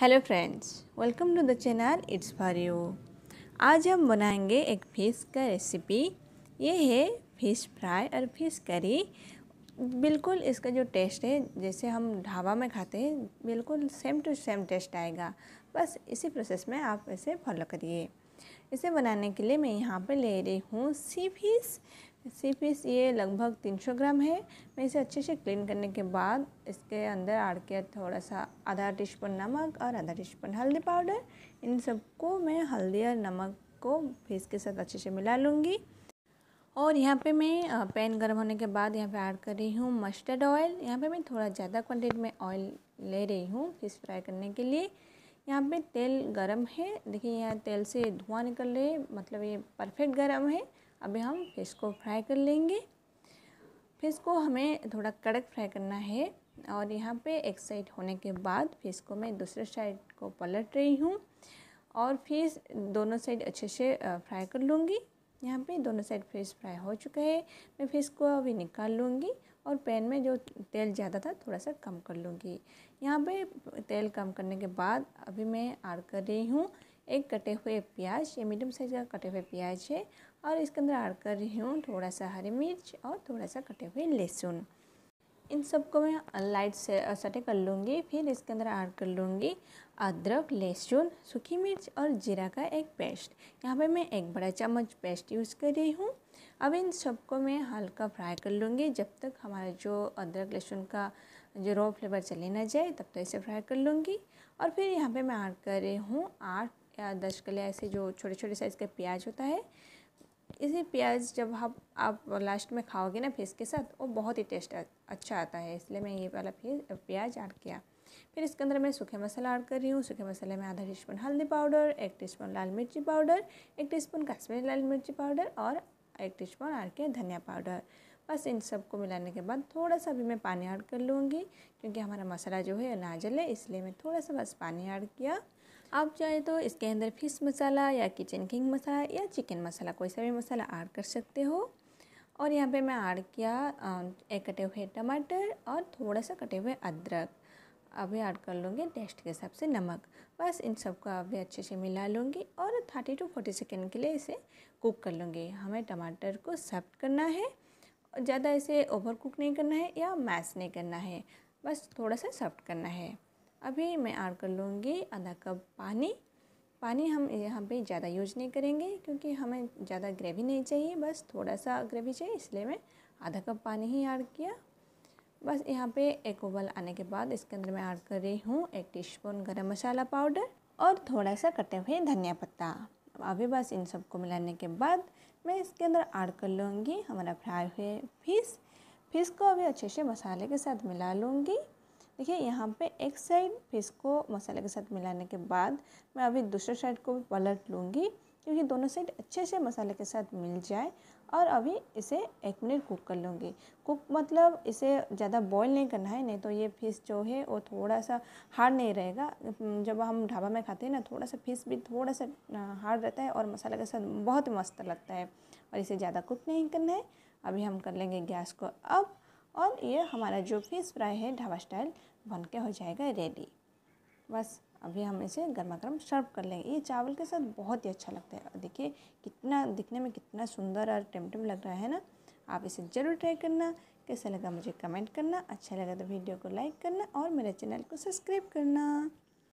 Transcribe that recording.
hello friends welcome to the channel it's for you आज हम बनाएंगे एक फ़िश का रेसिपी ये है फ़िश फ्राई और फिश करी बिल्कुल इसका जो टेस्ट है जैसे हम ढाबा में खाते हैं बिल्कुल सेम टू सेम टेस्ट आएगा बस इसी प्रोसेस में आप इसे फॉलो करिए इसे बनाने के लिए मैं यहाँ पर ले रही हूँ सी पीस सी पीस ये लगभग 300 ग्राम है मैं इसे अच्छे से क्लीन करने के बाद इसके अंदर आड़ के थोड़ा सा आधा टी स्पून नमक और आधा टी स्पून हल्दी पाउडर इन सबको मैं हल्दी और नमक को फीस के साथ अच्छे से मिला लूँगी और यहाँ पे मैं पैन गर्म होने के बाद यहाँ पे ऐड कर रही हूँ मस्टर्ड ऑयल यहाँ पे मैं थोड़ा ज़्यादा क्वान्टिटी में ऑयल ले रही हूँ फिश फ्राई करने के लिए यहाँ पे तेल गरम है देखिए यहाँ तेल से धुआं निकल रहे मतलब ये परफेक्ट गरम है अभी हम फिश को फ्राई कर लेंगे फिश को हमें थोड़ा कड़क फ्राई करना है और यहाँ पे एक साइड होने के बाद फिश को मैं दूसरे साइड को पलट रही हूँ और फिश दोनों साइड अच्छे से फ्राई कर लूँगी यहाँ पे दोनों साइड फिश फ्राई हो चुका है मैं फिश को अभी निकाल लूँगी और पैन में जो तेल ज़्यादा था थोड़ा सा कम कर लूँगी यहाँ पे तेल कम करने के बाद अभी मैं ऐड कर रही हूँ एक कटे हुए प्याज ये मीडियम साइज़ का कटे हुए प्याज है और इसके अंदर ऐड कर रही हूँ थोड़ा सा हरी मिर्च और थोड़ा सा कटे हुए लहसुन इन सबको मैं लाइट से सटे कर लूँगी फिर इसके अंदर ऐड कर लूँगी अदरक लहसुन सूखी मिर्च और जीरा का एक पेस्ट यहाँ पे मैं एक बड़ा चम्मच पेस्ट यूज़ कर रही हूँ अब इन सबको मैं हल्का फ्राई कर लूँगी जब तक हमारा जो अदरक लहसुन का जो रो फ्लेवर चले ना जाए तब तो इसे फ्राई कर लूँगी और फिर यहाँ पर मैं ऐड कर रही हूँ आठ या दस कले ऐसे जो छोटे छोटे साइज़ का प्याज होता है इसी प्याज जब आप आप लास्ट में खाओगे ना फिश के साथ वो बहुत ही टेस्ट अच्छा आता है इसलिए मैं ये वाला फिर प्याज ऐड किया फिर इसके अंदर मैं सूखे मसाला ऐड कर रही हूँ सूखे मसाले में आधा टीस्पून हल्दी पाउडर एक टीस्पून लाल मिर्ची पाउडर एक टीस्पून कश्मीरी लाल मिर्ची पाउडर और एक टीस्पून आर के धनिया पाउडर बस इन सब को मिलाने के बाद थोड़ा सा भी मैं पानी ऐड कर लूँगी क्योंकि हमारा मसाला जो है ना जले इसलिए मैं थोड़ा सा बस पानी ऐड किया आप चाहे तो इसके अंदर फिश मसाला या किचन किंग मसाला या चिकन मसाला कोई सा भी मसाला ऐड कर सकते हो और यहाँ पे मैं ऐड किया एक कटे हुए टमाटर और थोड़ा सा कटे हुए अदरक अभी ऐड कर लूँगी टेस्ट के हिसाब से नमक बस इन सब को अभी अच्छे से मिला लूँगी और थर्टी टू फोर्टी सेकेंड के लिए इसे कुक कर लूँगी हमें टमाटर को सर्व करना है ज़्यादा इसे ओवर कुक नहीं करना है या मैश नहीं करना है बस थोड़ा सा सॉफ्ट करना है अभी मैं ऐड कर लूँगी आधा कप पानी पानी हम यहाँ पे ज़्यादा यूज नहीं करेंगे क्योंकि हमें ज़्यादा ग्रेवी नहीं चाहिए बस थोड़ा सा ग्रेवी चाहिए इसलिए मैं आधा कप पानी ही ऐड किया बस यहाँ पे एक उबल आने के बाद इसके अंदर मैं ऐड कर रही हूँ एक टीस्पून गरम मसाला पाउडर और थोड़ा सा कटे हुए धनिया पत्ता अभी बस इन सबको मिलाने के बाद मैं इसके अंदर ऐड कर लूँगी हमारा फ्राई हुए फिश फिश को अभी अच्छे से मसाले के साथ मिला लूँगी देखिए यहाँ पे एक साइड फिश को मसाले के साथ मिलाने के बाद मैं अभी दूसरे साइड को भी पलट लूँगी क्योंकि दोनों साइड अच्छे से मसाले के साथ मिल जाए और अभी इसे एक मिनट कुक कर लूँगी कुक मतलब इसे ज़्यादा बॉईल नहीं करना है नहीं तो ये फिश जो है वो थोड़ा सा हार्ड नहीं रहेगा जब हम ढाबा में खाते हैं ना थोड़ा सा फिश भी थोड़ा सा हार्ड रहता है और मसाला के साथ बहुत मस्त लगता है और इसे ज़्यादा कुक नहीं करना है अभी हम कर लेंगे गैस को अब और ये हमारा जो फिश फ्राई है ढाबा स्टाइल बन के हो जाएगा रेडी बस अभी हम इसे गर्मा गर्म सर्व कर लेंगे ये चावल के साथ बहुत ही अच्छा लगता है देखिए कितना दिखने में कितना सुंदर और टेमटेम लग रहा है ना आप इसे ज़रूर ट्राई करना कैसा लगा मुझे कमेंट करना अच्छा लगा तो वीडियो को लाइक करना और मेरे चैनल को सब्सक्राइब करना